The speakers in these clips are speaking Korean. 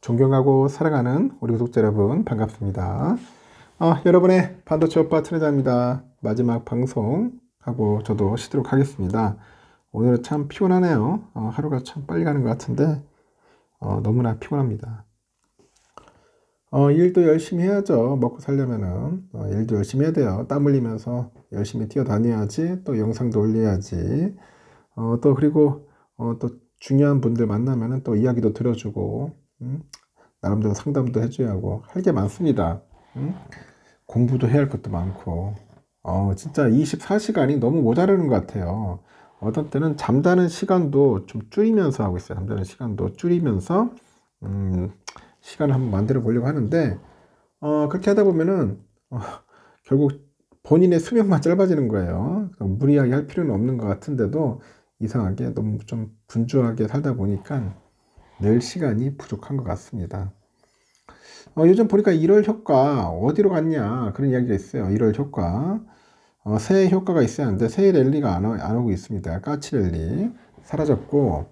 존경하고 사랑하는 우리 구독자 여러분 반갑습니다. 어, 여러분의 반도체 오빠 천혜자입니다. 마지막 방송하고 저도 쉬도록 하겠습니다. 오늘은 참 피곤하네요. 어, 하루가 참 빨리 가는 것 같은데 어, 너무나 피곤합니다. 어, 일도 열심히 해야죠. 먹고 살려면은 어, 일도 열심히 해야 돼요. 땀 흘리면서 열심히 뛰어다녀야지 또 영상도 올려야지 어, 또 그리고 어, 또 중요한 분들 만나면또 이야기도 들어주고 나름대로 상담도 해줘야 하고 할 게 많습니다. 음? 공부도 해야 할 것도 많고 어, 진짜 24시간이 너무 모자르는 것 같아요. 어떤 때는 잠자는 시간도 좀 줄이면서 하고 있어요. 잠자는 시간도 줄이면서 음, 시간을 한번 만들어 보려고 하는데 어, 그렇게 하다 보면은 어, 결국 본인의 수명만 짧아지는 거예요. 무리하게 할 필요는 없는 것 같은데도 이상하게 너무 좀 분주하게 살다 보니까 늘 시간이 부족한 것 같습니다. 어, 요즘 보니까 1월 효과 어디로 갔냐 그런 이야기가 있어요. 1월 효과 어, 새해 효과가 있어야 하는데 새해 랠리가 안, 안 오고 있습니다. 까치 랠리 사라졌고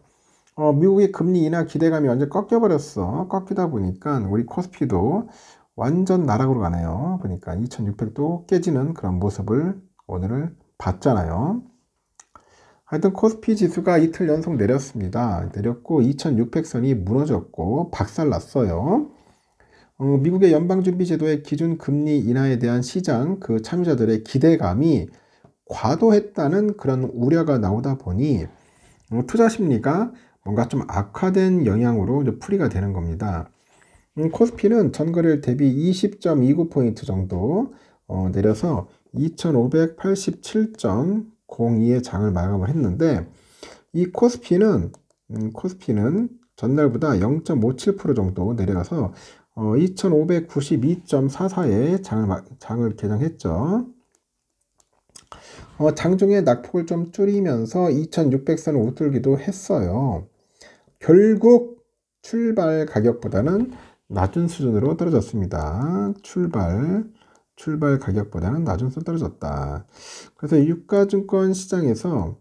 어, 미국의 금리 인하 기대감이 완전 꺾여버렸어. 꺾이다 보니까 우리 코스피도 완전 나락으로 가네요. 그러니까 2600도 깨지는 그런 모습을 오늘을 봤잖아요. 하여튼 코스피 지수가 이틀 연속 내렸습니다. 내렸고 2600선이 무너졌고 박살났어요. 어, 미국의 연방준비제도의 기준 금리 인하에 대한 시장 그 참여자들의 기대감이 과도했다는 그런 우려가 나오다 보니 어, 투자 심리가 뭔가 좀 악화된 영향으로 이제 풀이가 되는 겁니다. 음, 코스피는 전거래일 대비 20.29포인트 정도 어, 내려서 2587점 02의 장을 마감을 했는데 이 코스피는 음, 코스피는 전날보다 0.57% 정도 내려가서 어, 2 5 9 2 4 4의 장을 장을 개장했죠. 어, 장중에 낙폭을 좀 줄이면서 2,600선을 웃돌기도 했어요. 결국 출발 가격보다는 낮은 수준으로 떨어졌습니다. 출발 출발 가격보다는 나중서 떨어졌다. 그래서 유가증권 시장에서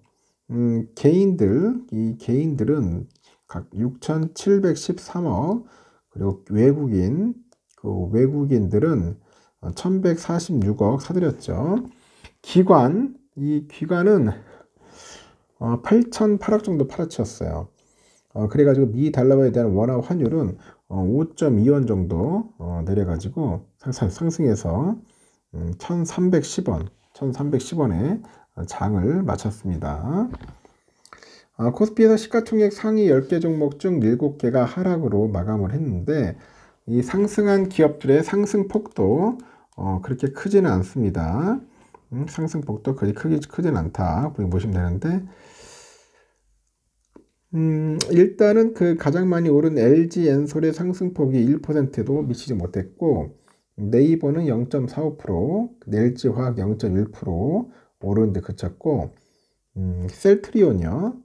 음, 개인들 이 개인들은 각 6,713억 그리고 외국인 그 외국인들은 1,146억 사들였죠. 기관 이 기관은 어, 8,008억 정도 팔아치웠어요. 어, 그래가지고 미 달러에 대한 원화 환율은 5.2원 어, 정도 어, 내려가지고 상승해서 상 1310원, 1310원에 장을 마쳤습니다. 아, 코스피에서 시가총액 상위 10개 종목 중 7개가 하락으로 마감을 했는데 이 상승한 기업들의 상승폭도 어, 그렇게 크지는 않습니다. 음, 상승폭도 그리 크게 크 않다. 보시면 되는데 음, 일단은 그 가장 많이 오른 LG 엔솔의 상승폭이 1%도 미치지 못했고, 네이버는 0.45%, 넬지화학 0.1% 오르는데 그쳤고, 음, 셀트리온이요.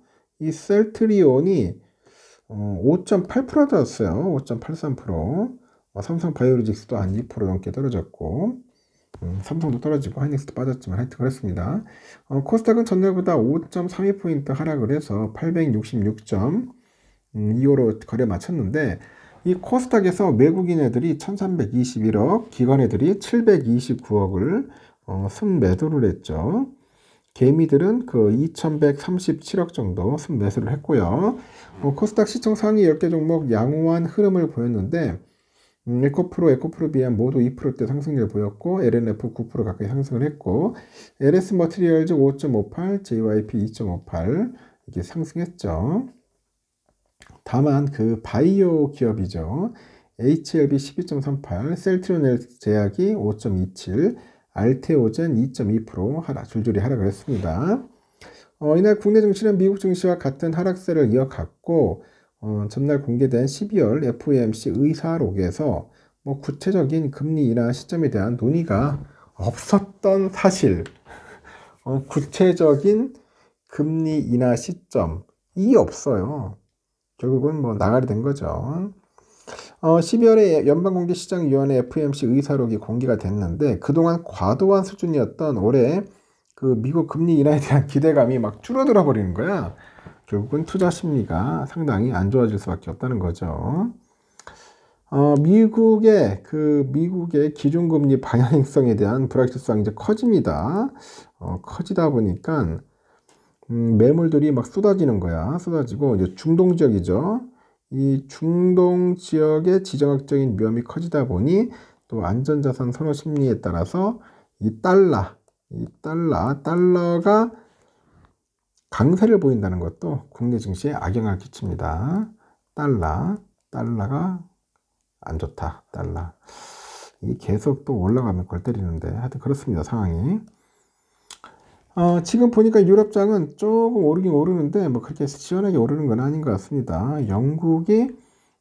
이 셀트리온이 어, 5.8% 떨어졌어요. 5.83%. 어, 삼성 바이오로직스도 한 2% 넘게 떨어졌고, 음, 삼성도 떨어지고 하이닉스도 빠졌지만 하여튼 그렇습니다. 어, 코스닥은 전날보다 5.32포인트 하락을 해서 866.25로 음, 거래 마쳤는데 이 코스닥에서 외국인 애들이 1321억, 기관 애들이 729억을 어, 순매도를 했죠. 개미들은 그 2137억 정도 순매수를 했고요. 어, 코스닥 시청 상위 10개 종목 양호한 흐름을 보였는데 에코프로, 에코프로 비한 모두 2%대 상승률 보였고 LNF 9% 가까이 상승을 했고 LS 머트리얼즈 5.58, JYP 2.58 이게 상승했죠. 다만 그 바이오 기업이죠. HLB 12.38, 셀트리온 제약이 5.27, 알테오젠 2.2% 하락 줄줄이 하락을 했습니다. 어, 이날 국내 증시는 미국 증시와 같은 하락세를 이어갔고 어, 전날 공개된 12월 FOMC 의사록에서 뭐 구체적인 금리 인하 시점에 대한 논의가 없었던 사실, 어, 구체적인 금리 인하 시점이 없어요. 결국은 뭐 나가리 된 거죠. 어, 12월에 연방공개시장위원회 FMC 의사록이 공개가 됐는데 그동안 과도한 수준이었던 올해 그 미국 금리 인하에 대한 기대감이 막 줄어들어 버리는 거야. 결국은 투자 심리가 상당히 안 좋아질 수밖에 없다는 거죠. 어, 미국의 그 미국의 기준금리 방향성에 대한 불확실성이 이제 커집니다. 어, 커지다 보니까 음, 매물들이 막 쏟아지는 거야. 쏟아지고 이제 중동 지역이죠. 이 중동 지역의 지정학적인 위험이 커지다 보니 또 안전자산 선호 심리에 따라서 이 달러, 이 달러, 달러가 강세를 보인다는 것도 국내 증시에 악영향을 끼칩니다. 달러, 달러가 안 좋다. 달러. 이 계속 또 올라가면 골 때리는데 하여튼 그렇습니다. 상황이. 어, 지금 보니까 유럽장은 조금 오르긴 오르는데 뭐 그렇게 시원하게 오르는 건 아닌 것 같습니다. 영국이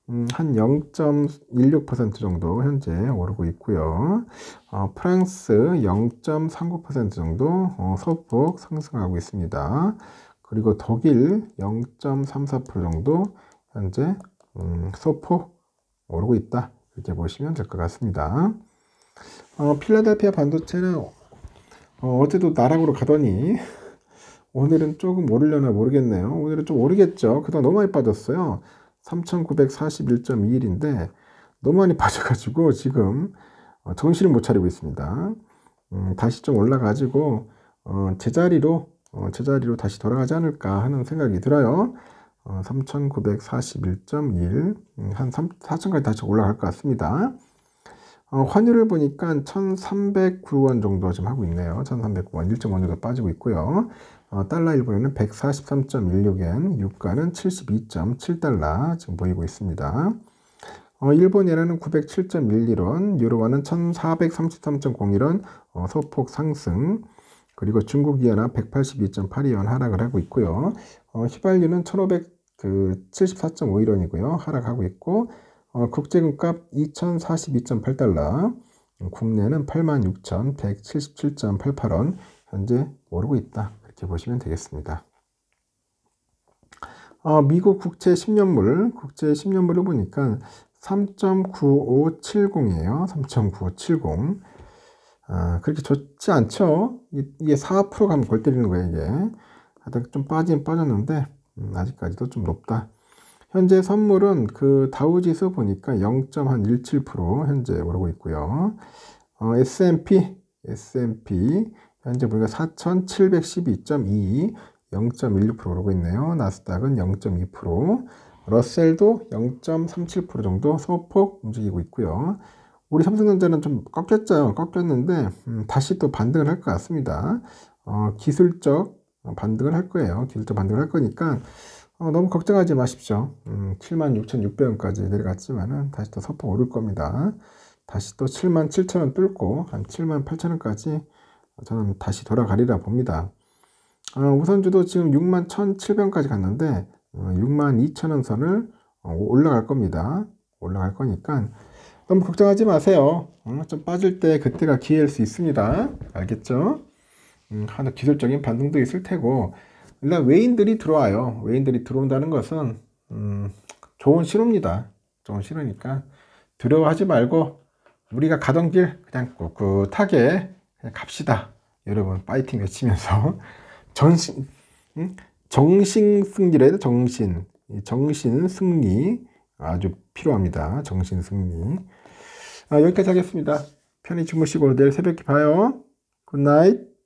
음, 한 0.16% 정도 현재 오르고 있고요. 어, 프랑스 0.39% 정도 어, 소폭 상승하고 있습니다. 그리고 독일 0.34% 정도 현재 음, 소폭 오르고 있다. 이렇게 보시면 될 것 같습니다. 어, 필라델피아 반도체는 어, 어제도 나락으로 가더니 오늘은 조금 오르려나 모르겠네요. 오늘은 좀 오르겠죠. 그동안 너무 많이 빠졌어요. 3941.21인데 너무 많이 빠져가지고 지금 어, 정신을 못 차리고 있습니다. 음, 다시 좀 올라가지고 어, 제자리로 어, 제자리로 다시 돌아가지 않을까 하는 생각이 들어요. 어, 3941.1, 음, 한 3, 4천까지 다시 올라갈 것 같습니다. 어, 환율을 보니까 1309원 정도 지금 하고 있네요. 1309원, 1.5 정도 빠지고 있고요. 어, 달러 일본에는 143.16엔, 유가는 72.7달러 지금 보이고 있습니다. 어, 일본이라는 907.11원, 유로화는 1433.01원 어, 소폭 상승, 그리고 중국 이하나 182.82원 하락을 하고 있고요. 어, 휘발유는 1574.51원이고요. 그, 하락하고 있고 어, 국제금값 2042.8달러, 국내는 86,177.88원 현재 오르고 있다. 이렇게 보시면 되겠습니다. 어, 미국 국채 10년물, 국채 10년물을 보니까 3.9570이에요. 3.9570. 아, 그렇게 좋지 않죠? 이게 4% 가면 골 때리는 거예요, 이게. 하여튼 좀빠지 빠졌는데, 음, 아직까지도 좀 높다. 현재 선물은 그 다우지수 보니까 0.17% 현재 오르고 있고요. 어, S&P, S&P 현재 우리가 4 7 1 2 2 0.16% 오르고 있네요. 나스닥은 0.2%, 러셀도 0.37% 정도 소폭 움직이고 있고요. 우리 삼성전자는 좀 꺾였죠. 꺾였는데 음, 다시 또 반등을 할 것 같습니다. 어, 기술적 반등을 할 거예요. 기술적 반등을 할 거니까 어, 너무 걱정하지 마십시오. 음, 76,600원까지 내려갔지만은 다시 또 소폭 오를 겁니다. 다시 또 77,000원 뚫고 한 78,000원까지 저는 다시 돌아가리라 봅니다. 아, 우선주도 지금 6만 1,700원까지 갔는데 6만 어, 2 0원 선을 어, 올라갈 겁니다. 올라갈 거니까 너무 걱정하지 마세요. 어, 좀 빠질 때 그때가 기회일 수 있습니다. 알겠죠? 음, 하나 기술적인 반등도 있을 테고 일단 외인들이 들어와요. 외인들이 들어온다는 것은 음, 좋은 신호입니다. 좋은 신호니까 두려워하지 말고 우리가 가던 길 그냥 꿋꿋하게 그냥 갑시다. 여러분 파이팅 외치면서 전신 정신 승리래 정신 정신 승리 아주 필요합니다. 정신 승리. 아, 여기까지 하겠습니다. 편히 주무시고 내일 새벽에 봐요. 굿나잇.